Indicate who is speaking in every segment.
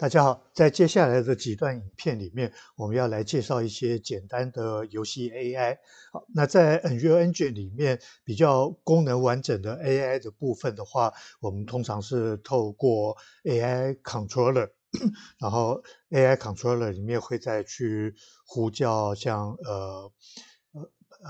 Speaker 1: 大家好，在接下来的几段影片里面，我们要来介绍一些简单的游戏 AI。好，那在 Unreal Engine 里面比较功能完整的 AI 的部分的话，我们通常是透过 AI Controller，然后 AI Controller 里面会再去呼叫像呃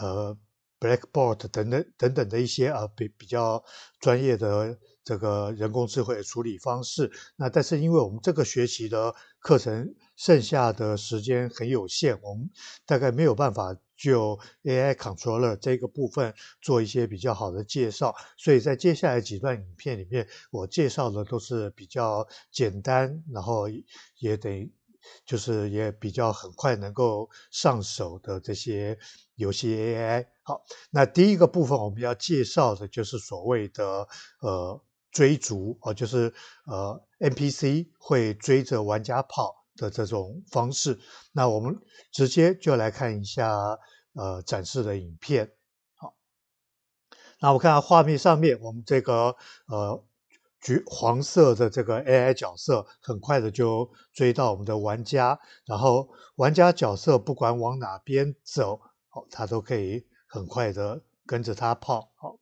Speaker 1: 呃 Blackboard 等等等等的一些啊比比较专业的。这个人工智慧处理方式，那但是因为我们这个学习的课程剩下的时间很有限，我们大概没有办法就 AI controller 这个部分做一些比较好的介绍，所以在接下来几段影片里面，我介绍的都是比较简单，然后也等就是也比较很快能够上手的这些游戏 AI。好，那第一个部分我们要介绍的就是所谓的呃。追逐哦，就是呃，NPC 会追着玩家跑的这种方式。那我们直接就来看一下呃展示的影片。好，那我们看画面上面，我们这个呃橘黄色的这个 AI 角色，很快的就追到我们的玩家，然后玩家角色不管往哪边走，好，它都可以很快的跟着它跑。好。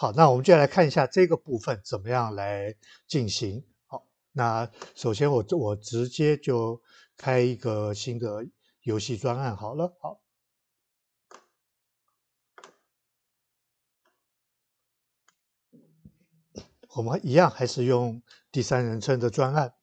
Speaker 1: 好，那我们就来看一下这个部分怎么样来进行。好，那首先我我直接就开一个新的游戏专案好了。好，我们一样还是用第三人称的专案。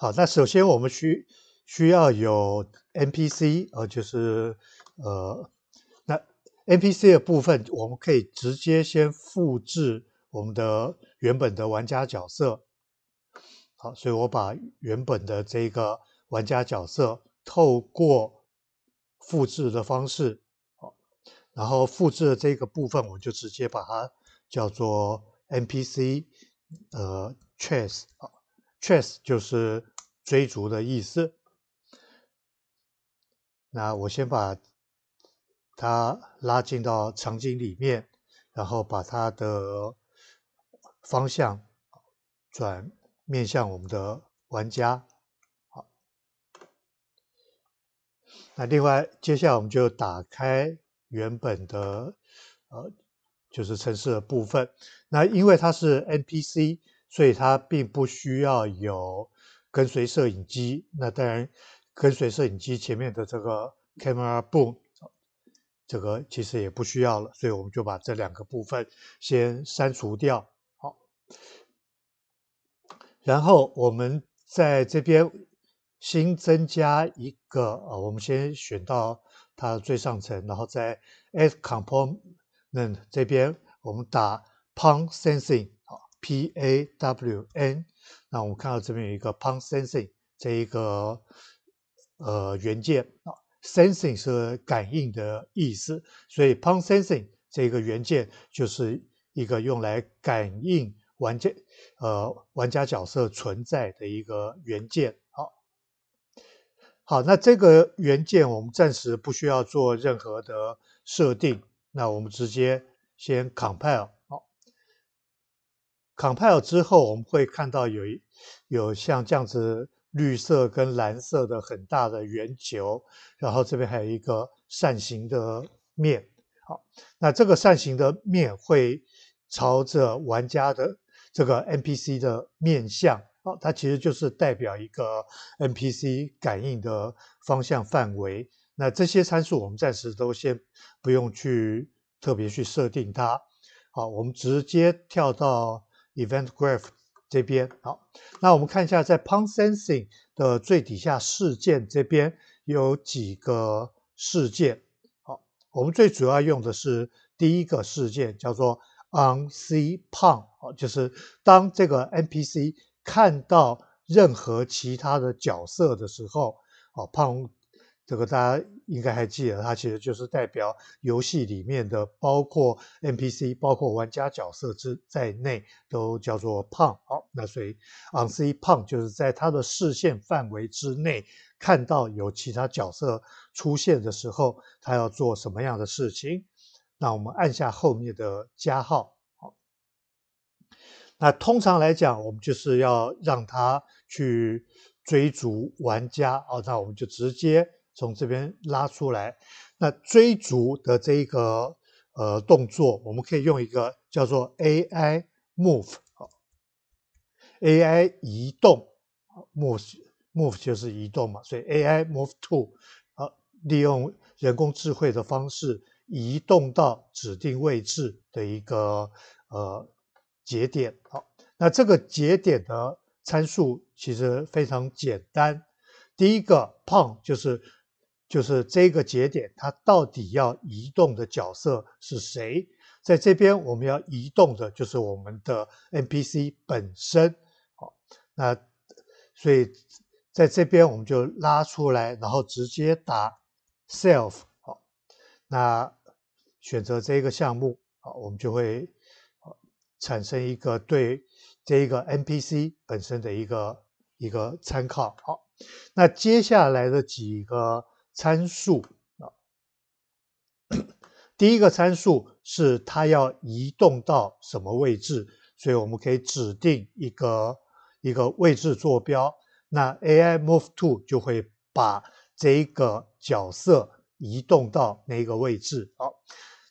Speaker 1: 好，那首先我们需需要有 NPC，呃，就是呃，那 NPC 的部分，我们可以直接先复制我们的原本的玩家角色。好，所以我把原本的这个玩家角色，透过复制的方式，好，然后复制的这个部分，我就直接把它叫做 NPC，呃，trace，好。chase 就是追逐的意思。那我先把它拉进到场景里面，然后把它的方向转面向我们的玩家。好，那另外，接下来我们就打开原本的呃，就是城市的部分。那因为它是 NPC。所以它并不需要有跟随摄影机，那当然跟随摄影机前面的这个 camera boom，这个其实也不需要了，所以我们就把这两个部分先删除掉。好，然后我们在这边新增加一个啊，我们先选到它最上层，然后在 add component 这边我们打 p o n sensing。P A W N，那我们看到这边有一个 p u n Sensing 这一个呃元件啊，Sensing 是感应的意思，所以 p u n Sensing 这个元件就是一个用来感应玩家呃玩家角色存在的一个元件。好，好，那这个元件我们暂时不需要做任何的设定，那我们直接先 Compile。Compile 之后，我们会看到有一有像这样子绿色跟蓝色的很大的圆球，然后这边还有一个扇形的面。好，那这个扇形的面会朝着玩家的这个 NPC 的面向。哦，它其实就是代表一个 NPC 感应的方向范围。那这些参数我们暂时都先不用去特别去设定它。好，我们直接跳到。Event graph 这边好，那我们看一下在 p o w n sensing 的最底下事件这边有几个事件。好，我们最主要用的是第一个事件，叫做 On C e e p o w n 好，就是当这个 NPC 看到任何其他的角色的时候，哦 p 这个大家应该还记得，它其实就是代表游戏里面的，包括 NPC、包括玩家角色之在内，都叫做胖。好，那所以 On C 胖就是在他的视线范围之内看到有其他角色出现的时候，他要做什么样的事情？那我们按下后面的加号。好，那通常来讲，我们就是要让他去追逐玩家。哦，那我们就直接。从这边拉出来，那追逐的这一个呃动作，我们可以用一个叫做 AI move，AI 移动，move move 就是移动嘛，所以 AI move to，好，利用人工智慧的方式移动到指定位置的一个呃节点，好，那这个节点的参数其实非常简单，第一个 p o n 就是。就是这个节点，它到底要移动的角色是谁？在这边我们要移动的就是我们的 NPC 本身。好，那所以在这边我们就拉出来，然后直接打 self。好，那选择这个项目，好，我们就会产生一个对这一个 NPC 本身的一个一个参考。好，那接下来的几个。参数啊，第一个参数是它要移动到什么位置，所以我们可以指定一个一个位置坐标，那 AI Move To 就会把这个角色移动到那个位置。好，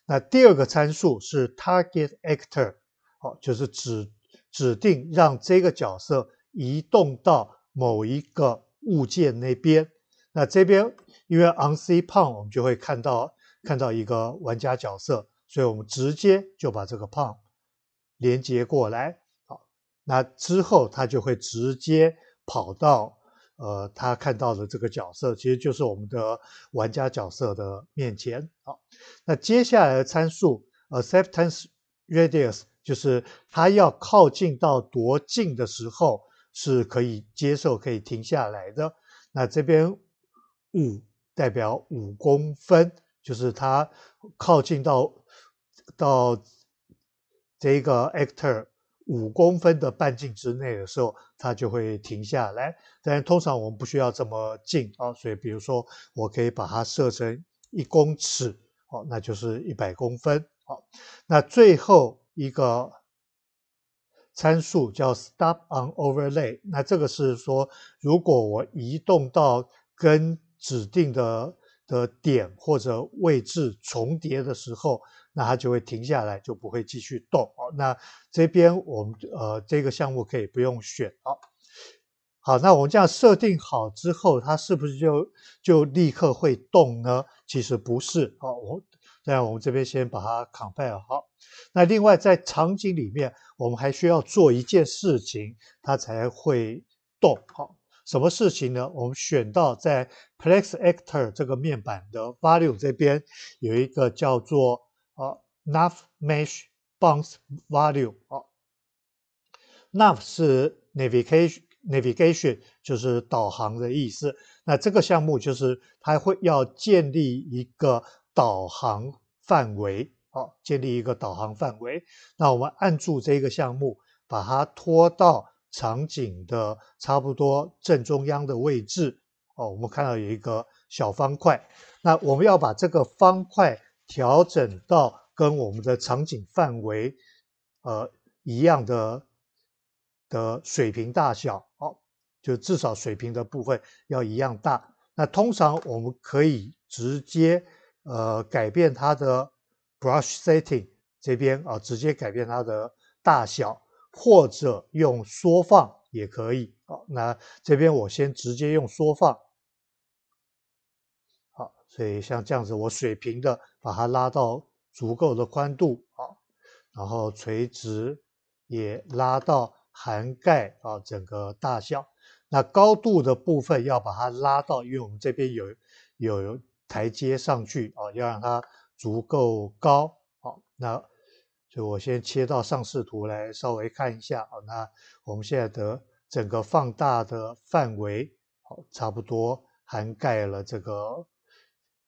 Speaker 1: 那第二个参数是 Target Actor，好，就是指指定让这个角色移动到某一个物件那边，那这边。因为 on C 胖，我们就会看到看到一个玩家角色，所以我们直接就把这个胖连接过来。好，那之后他就会直接跑到呃他看到的这个角色，其实就是我们的玩家角色的面前。好，那接下来的参数 acceptance radius 就是他要靠近到多近的时候是可以接受、可以停下来的。那这边五。代表五公分，就是它靠近到到这个 actor 五公分的半径之内的时候，它就会停下来。但通常我们不需要这么近啊，所以比如说我可以把它设成一公尺，哦，那就是一百公分。好，那最后一个参数叫 stop on overlay，那这个是说如果我移动到跟指定的的点或者位置重叠的时候，那它就会停下来，就不会继续动哦。那这边我们呃这个项目可以不用选哦。好，那我们这样设定好之后，它是不是就就立刻会动呢？其实不是哦。我那我们这边先把它 compare 好。那另外在场景里面，我们还需要做一件事情，它才会动哈。什么事情呢？我们选到在 p l e x Actor 这个面板的 Value 这边有一个叫做啊 Nav Mesh b o u n c s Value。啊 n a f 是 Navigation Navigation 就是导航的意思。那这个项目就是它会要建立一个导航范围，好，建立一个导航范围。那我们按住这个项目，把它拖到。场景的差不多正中央的位置哦，我们看到有一个小方块，那我们要把这个方块调整到跟我们的场景范围呃一样的的水平大小，哦，就至少水平的部分要一样大。那通常我们可以直接呃改变它的 brush setting 这边啊，直接改变它的大小。或者用缩放也可以好，那这边我先直接用缩放，好，所以像这样子，我水平的把它拉到足够的宽度啊，然后垂直也拉到涵盖啊整个大小。那高度的部分要把它拉到，因为我们这边有有台阶上去啊，要让它足够高好，那我先切到上视图来稍微看一下哦。那我们现在的整个放大的范围，好，差不多涵盖了这个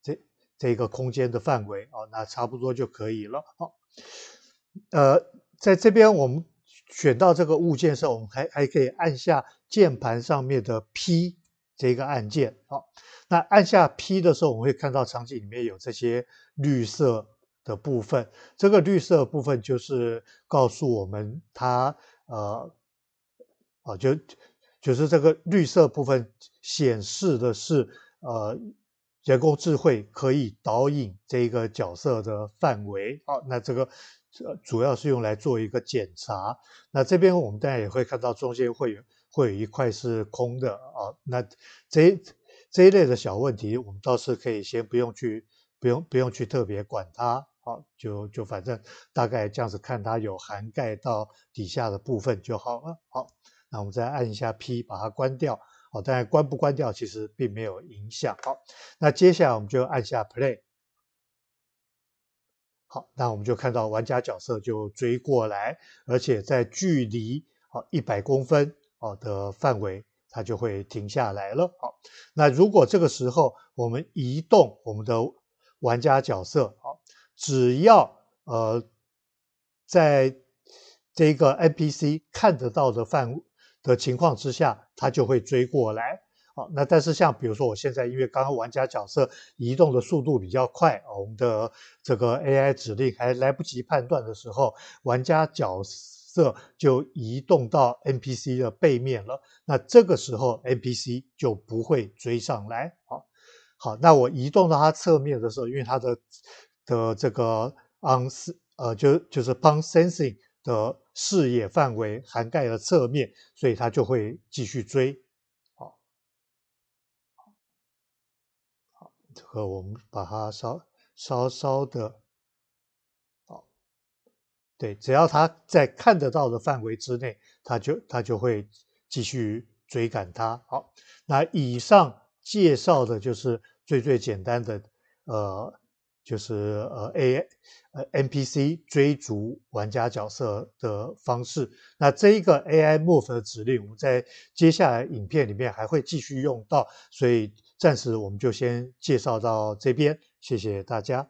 Speaker 1: 这这个空间的范围哦。那差不多就可以了。好，呃，在这边我们选到这个物件的时候，我们还还可以按下键盘上面的 P 这个按键。好，那按下 P 的时候，我们会看到场景里面有这些绿色。的部分，这个绿色部分就是告诉我们，它呃，啊就就是这个绿色部分显示的是呃，人工智慧可以导引这一个角色的范围。啊，那这个主要是用来做一个检查。那这边我们当然也会看到，中间会有会有一块是空的啊。那这这一类的小问题，我们倒是可以先不用去不用不用去特别管它。好，就就反正大概这样子看，它有涵盖到底下的部分就好了。好，那我们再按一下 P，把它关掉。好，但关不关掉其实并没有影响。好，那接下来我们就按下 Play。好，那我们就看到玩家角色就追过来，而且在距离哦一百公分哦的范围，它就会停下来了。好，那如果这个时候我们移动我们的玩家角色，好。只要呃，在这个 NPC 看得到的范的情况之下，它就会追过来。好，那但是像比如说，我现在因为刚刚玩家角色移动的速度比较快啊，我们的这个 AI 指令还来不及判断的时候，玩家角色就移动到 NPC 的背面了。那这个时候 NPC 就不会追上来。好。好，那我移动到它侧面的时候，因为它的的这个 on 呃就就是 on sensing 的视野范围涵盖了侧面，所以它就会继续追。好，好，和我们把它稍稍稍的，好，对，只要它在看得到的范围之内，它就它就会继续追赶它。好，那以上。介绍的就是最最简单的，呃，就是呃 A 呃 NPC 追逐玩家角色的方式。那这一个 AI move 的指令，我们在接下来影片里面还会继续用到，所以暂时我们就先介绍到这边，谢谢大家。